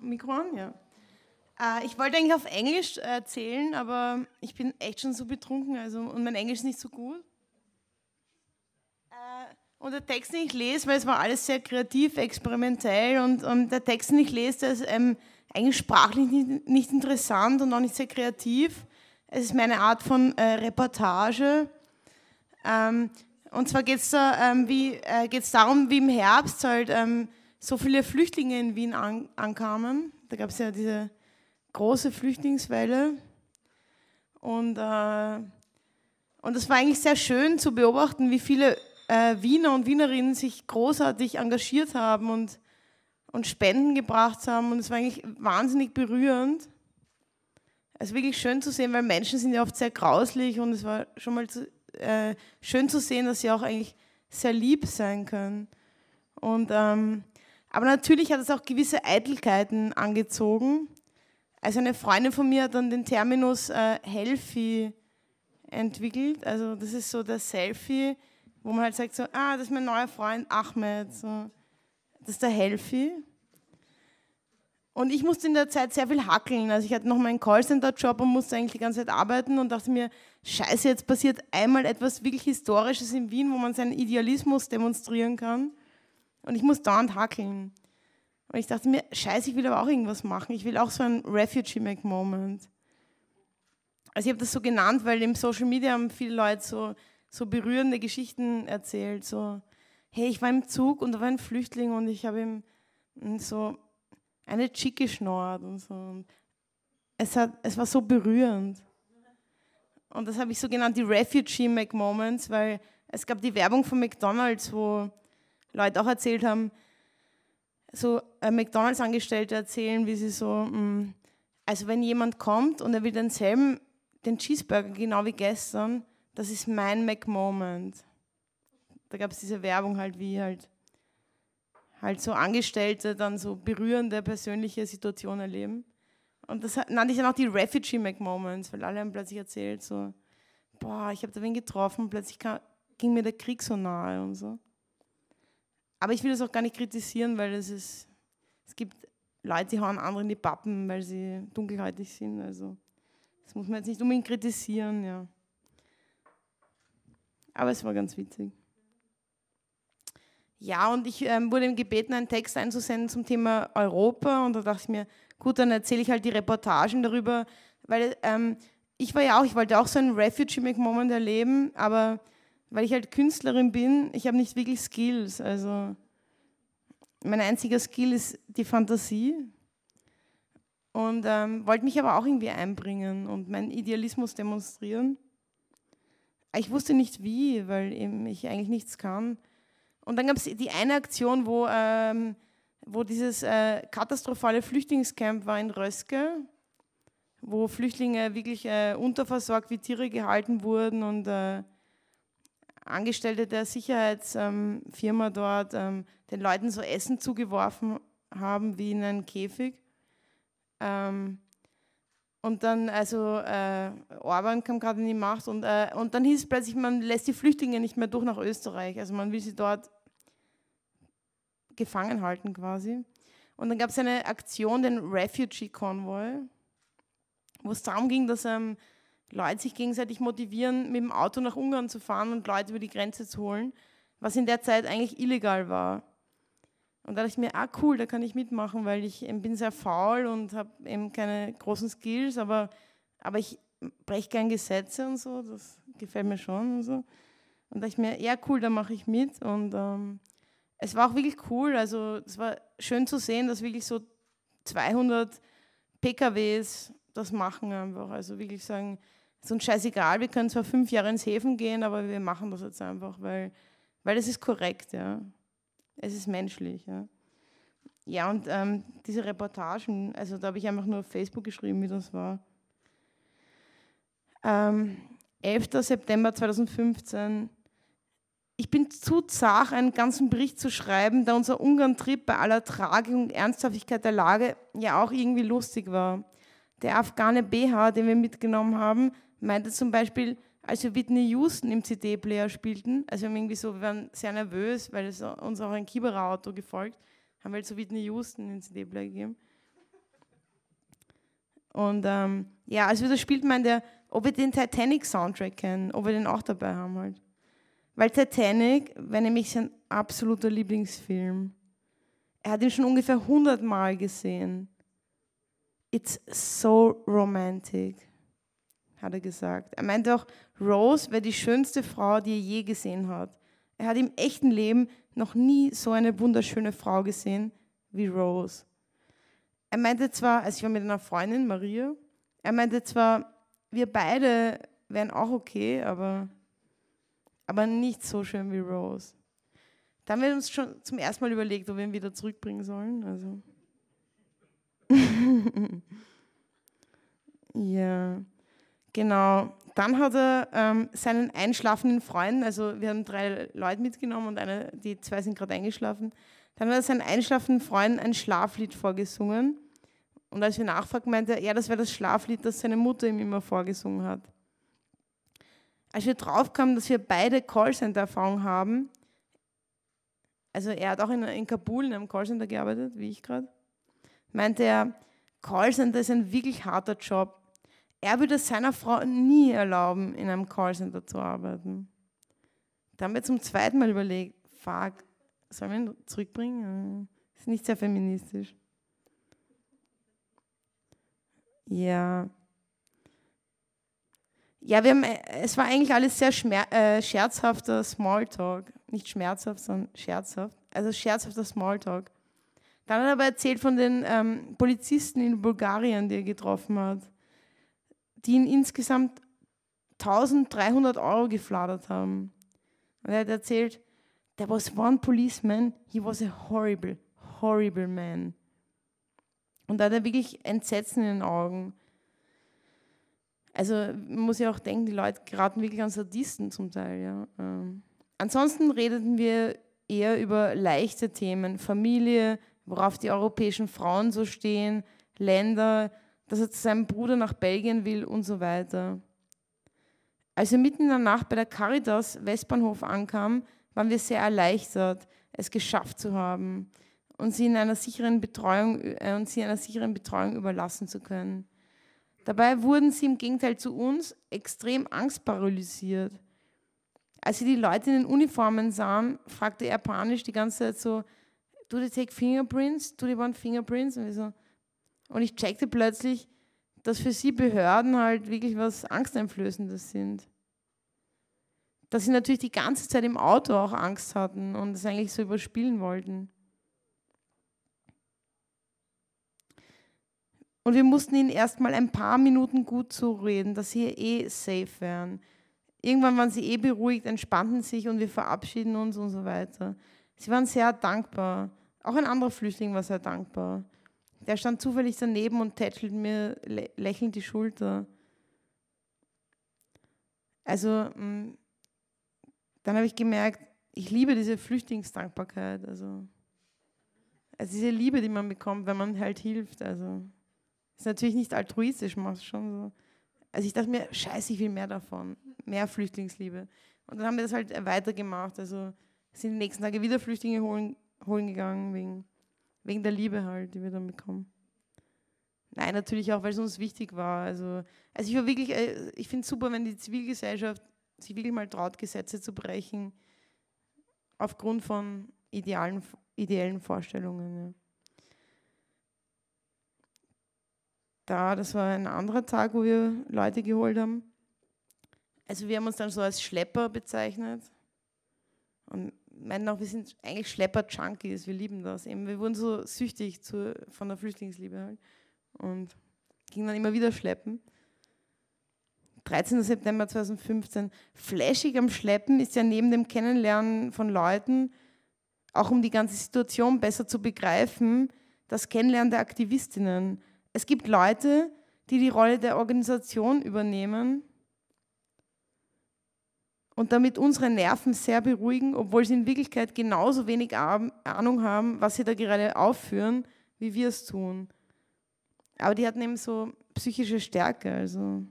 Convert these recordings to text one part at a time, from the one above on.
Mikro an? Ja. Äh, ich wollte eigentlich auf Englisch erzählen, äh, aber ich bin echt schon so betrunken also, und mein Englisch ist nicht so gut. Äh, und der Text, den ich lese, weil es war alles sehr kreativ, experimentell und, und der Text, den ich lese, der ist ähm, eigentlich sprachlich nicht, nicht, interessant und auch nicht sehr kreativ. Es ist meine Art von äh, Reportage. Ähm, und zwar geht es da, ähm, äh, darum, wie im Herbst halt ähm, so viele Flüchtlinge in Wien an, ankamen. Da gab es ja diese große Flüchtlingswelle. Und, äh, und es war eigentlich sehr schön zu beobachten, wie viele äh, Wiener und Wienerinnen sich großartig engagiert haben und, und Spenden gebracht haben. Und es war eigentlich wahnsinnig berührend. Es also ist wirklich schön zu sehen, weil Menschen sind ja oft sehr grauslich und es war schon mal zu, äh, schön zu sehen, dass sie auch eigentlich sehr lieb sein können. Und ähm, aber natürlich hat es auch gewisse Eitelkeiten angezogen. Also eine Freundin von mir hat dann den Terminus äh, Healthy entwickelt. Also das ist so der Selfie, wo man halt sagt so, ah, das ist mein neuer Freund Ahmed. So. Das ist der Healthy. Und ich musste in der Zeit sehr viel hackeln. Also ich hatte noch meinen Callcenter-Job und musste eigentlich die ganze Zeit arbeiten und dachte mir, scheiße, jetzt passiert einmal etwas wirklich Historisches in Wien, wo man seinen Idealismus demonstrieren kann und ich muss dauernd hackeln. Und ich dachte mir, scheiße, ich will aber auch irgendwas machen. Ich will auch so einen refugee Make moment Also ich habe das so genannt, weil im Social Media haben viele Leute so, so berührende Geschichten erzählt. So, hey, ich war im Zug und da war ein Flüchtling und ich habe ihm so eine Chick geschnorrt und so. Und es, hat, es war so berührend. Und das habe ich so genannt, die refugee Make moments weil es gab die Werbung von McDonald's, wo Leute auch erzählt haben, so äh, McDonalds-Angestellte erzählen, wie sie so, mh, mm, also wenn jemand kommt und er will denselben, den Cheeseburger genau wie gestern, das ist mein McMoment. Da gab es diese Werbung halt wie halt, halt so Angestellte dann so berührende persönliche Situationen erleben. Und das nannte ich dann auch die Refugee McMoments, weil alle haben plötzlich erzählt so, boah, ich habe da wen getroffen, plötzlich kam, ging mir der Krieg so nahe und so. Aber ich will das auch gar nicht kritisieren, weil es ist, es gibt Leute, die hauen anderen die Pappen, weil sie dunkelhäutig sind. Also das muss man jetzt nicht unbedingt kritisieren, ja. Aber es war ganz witzig. Ja, und ich ähm, wurde gebeten, einen Text einzusenden zum Thema Europa. Und da dachte ich mir, gut, dann erzähle ich halt die Reportagen darüber, weil ähm, ich war ja auch, ich wollte auch so einen Refugee-Moment erleben, aber weil ich halt Künstlerin bin, ich habe nicht wirklich Skills. Also mein einziger Skill ist die Fantasie. Und ähm, wollte mich aber auch irgendwie einbringen und meinen Idealismus demonstrieren. Ich wusste nicht wie, weil eben ich eigentlich nichts kann. Und dann gab es die eine Aktion, wo, ähm, wo dieses äh, katastrophale Flüchtlingscamp war in Röske, wo Flüchtlinge wirklich äh, unterversorgt wie Tiere gehalten wurden und äh, Angestellte der Sicherheitsfirma dort ähm, den Leuten so Essen zugeworfen haben wie in einen Käfig. Ähm, und dann, also äh, Orban kam gerade in die Macht und, äh, und dann hieß es plötzlich, man lässt die Flüchtlinge nicht mehr durch nach Österreich. Also man will sie dort gefangen halten quasi. Und dann gab es eine Aktion, den Refugee Convoy, wo es darum ging, dass ähm, Leute sich gegenseitig motivieren, mit dem Auto nach Ungarn zu fahren und Leute über die Grenze zu holen, was in der Zeit eigentlich illegal war. Und da dachte ich mir, ah cool, da kann ich mitmachen, weil ich eben bin sehr faul und habe eben keine großen Skills, aber, aber ich breche gern Gesetze und so, das gefällt mir schon und so. Und dachte ich mir, ja cool, da mache ich mit. Und ähm, es war auch wirklich cool, also es war schön zu sehen, dass wirklich so 200 PKWs das machen einfach. Also wirklich sagen, es ist uns scheißegal, wir können zwar fünf Jahre ins Häfen gehen, aber wir machen das jetzt einfach, weil, weil es ist korrekt, ja. Es ist menschlich, ja. Ja, und ähm, diese Reportagen, also da habe ich einfach nur auf Facebook geschrieben, wie das war. Ähm, 11. September 2015. Ich bin zu zart, einen ganzen Bericht zu schreiben, da unser Ungarn-Trip bei aller Tragik und Ernsthaftigkeit der Lage ja auch irgendwie lustig war. Der Afghane BH, den wir mitgenommen haben, meinte zum Beispiel, als wir Whitney Houston im CD-Player spielten, also wir, haben irgendwie so, wir waren sehr nervös, weil es uns auch ein Kibera-Auto gefolgt, haben wir halt so Whitney Houston im CD-Player gegeben. Und ähm, ja, als wir das spielten, meinte er, ob wir den Titanic-Soundtrack kennen, ob wir den auch dabei haben halt. Weil Titanic war nämlich sein absoluter Lieblingsfilm. Er hat ihn schon ungefähr 100 Mal gesehen. It's so romantic, hat er gesagt. Er meinte auch, Rose wäre die schönste Frau, die er je gesehen hat. Er hat im echten Leben noch nie so eine wunderschöne Frau gesehen wie Rose. Er meinte zwar, also ich war mit einer Freundin, Maria, er meinte zwar, wir beide wären auch okay, aber, aber nicht so schön wie Rose. Da haben wir uns schon zum ersten Mal überlegt, ob wir ihn wieder zurückbringen sollen. Also. ja, genau. Dann hat er ähm, seinen einschlafenden Freund, also wir haben drei Leute mitgenommen und eine, die zwei sind gerade eingeschlafen. Dann hat er seinen einschlafenden Freund ein Schlaflied vorgesungen. Und als wir nachfragten, meinte er, ja, das wäre das Schlaflied, das seine Mutter ihm immer vorgesungen hat. Als wir draufkamen, dass wir beide Callcenter-Erfahrung haben, also er hat auch in, in Kabul in einem Callcenter gearbeitet, wie ich gerade, meinte er, Callcenter ist ein wirklich harter Job. Er würde es seiner Frau nie erlauben, in einem Callcenter zu arbeiten. Da haben wir zum zweiten Mal überlegt, fuck, sollen wir ihn zurückbringen? Ist nicht sehr feministisch. Ja. Ja, wir haben, äh, es war eigentlich alles sehr schmer, äh, scherzhafter Smalltalk. Nicht schmerzhaft, sondern scherzhaft. Also scherzhafter Smalltalk. Dann hat er aber erzählt von den ähm, Polizisten in Bulgarien, die er getroffen hat, die ihn insgesamt 1300 Euro gefladert haben. Und er hat erzählt, there was one policeman, he was a horrible, horrible man. Und da hat er wirklich Entsetzen in den Augen. Also man muss ja auch denken, die Leute geraten wirklich an Sadisten zum Teil. Ja. Ähm. Ansonsten redeten wir eher über leichte Themen, Familie, worauf die europäischen Frauen so stehen, Länder, dass er zu seinem Bruder nach Belgien will und so weiter. Als wir mitten in der Nacht bei der Caritas Westbahnhof ankamen, waren wir sehr erleichtert, es geschafft zu haben und sie in einer sicheren Betreuung, äh, und sie einer sicheren Betreuung überlassen zu können. Dabei wurden sie im Gegenteil zu uns extrem angstparalysiert. Als sie die Leute in den Uniformen sahen, fragte er panisch die ganze Zeit so, do they take fingerprints? Do they want fingerprints? Und, so. und ich checkte plötzlich, dass für sie Behörden halt wirklich was Angsteinflößendes sind. Dass sie natürlich die ganze Zeit im Auto auch Angst hatten und es eigentlich so überspielen wollten. Und wir mussten ihnen erstmal ein paar Minuten gut zureden, dass sie eh safe wären. Irgendwann waren sie eh beruhigt, entspannten sich und wir verabschieden uns und so weiter. Sie waren sehr dankbar. Auch ein anderer Flüchtling war sehr dankbar. Der stand zufällig daneben und tätschelt mir lächelnd die Schulter. Also, mm, dann habe ich gemerkt, ich liebe diese Flüchtlingsdankbarkeit. Also, also diese Liebe, die man bekommt, wenn man halt hilft. Also, ist natürlich nicht altruistisch, machst schon so. Also ich dachte mir, scheiße, ich will mehr davon. Mehr Flüchtlingsliebe. Und dann haben wir das halt weitergemacht. Also sind die nächsten Tage wieder Flüchtlinge holen, holen gegangen, wegen, wegen der Liebe halt, die wir dann bekommen. Nein, natürlich auch, weil es uns wichtig war. Also, also ich war wirklich, äh, ich finde es super, wenn die Zivilgesellschaft sich wirklich mal traut, Gesetze zu brechen, aufgrund von idealen, ideellen Vorstellungen. Ja. Da, das war ein anderer Tag, wo wir Leute geholt haben. Also wir haben uns dann so als Schlepper bezeichnet. Und meinen auch, wir sind eigentlich Schlepper-Junkies, wir lieben das. Eben, wir wurden so süchtig zu, von der Flüchtlingsliebe halt. Und gingen dann immer wieder schleppen. 13. September 2015. Flashig am Schleppen ist ja neben dem Kennenlernen von Leuten, auch um die ganze Situation besser zu begreifen, das Kennenlernen der Aktivistinnen. Es gibt Leute, die die Rolle der Organisation übernehmen und damit unsere Nerven sehr beruhigen, obwohl sie in Wirklichkeit genauso wenig Ahnung haben, was sie da gerade aufführen, wie wir es tun. Aber die hatten eben so psychische Stärke, also.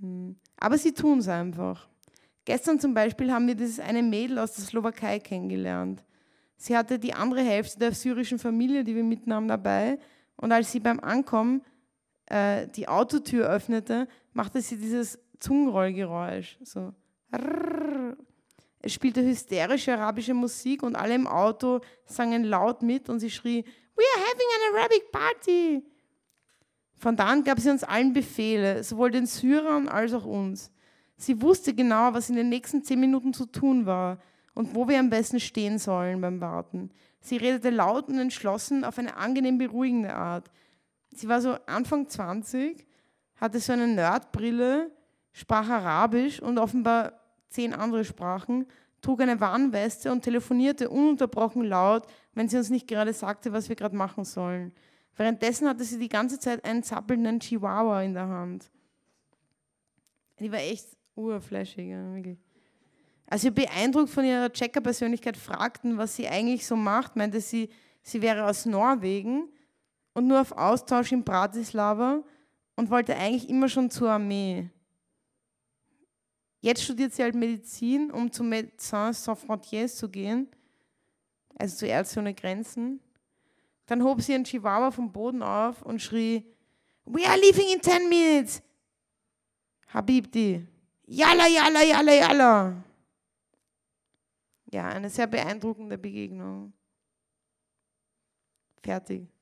Hm. Aber sie tun es einfach. Gestern zum Beispiel haben wir dieses eine Mädel aus der Slowakei kennengelernt. Sie hatte die andere Hälfte der syrischen Familie, die wir mitnahmen, dabei. Und als sie beim Ankommen äh, die Autotür öffnete, machte sie dieses Zungenrollgeräusch. So. Es spielte hysterische arabische Musik und alle im Auto sangen laut mit und sie schrie, We are having an Arabic Party! Von da an gab sie uns allen Befehle, sowohl den Syrern als auch uns. Sie wusste genau, was in den nächsten zehn Minuten zu tun war und wo wir am besten stehen sollen beim Warten. Sie redete laut und entschlossen auf eine angenehm beruhigende Art. Sie war so Anfang 20, hatte so eine Nerdbrille sprach Arabisch und offenbar zehn andere Sprachen, trug eine Warnweste und telefonierte ununterbrochen laut, wenn sie uns nicht gerade sagte, was wir gerade machen sollen. Währenddessen hatte sie die ganze Zeit einen zappelnden Chihuahua in der Hand. Die war echt urflashig, ja, wirklich. Als wir beeindruckt von ihrer Checker-Persönlichkeit fragten, was sie eigentlich so macht, meinte sie, sie wäre aus Norwegen und nur auf Austausch in Bratislava und wollte eigentlich immer schon zur Armee. Jetzt studiert sie halt Medizin, um zu Médecins Sans Frontières zu gehen, also zu Ärzte ohne Grenzen. Dann hob sie ihren Chihuahua vom Boden auf und schrie, We are leaving in 10 minutes. Habibdi. Yalla, yalla, yalla, yalla. Ja, eine sehr beeindruckende Begegnung. Fertig.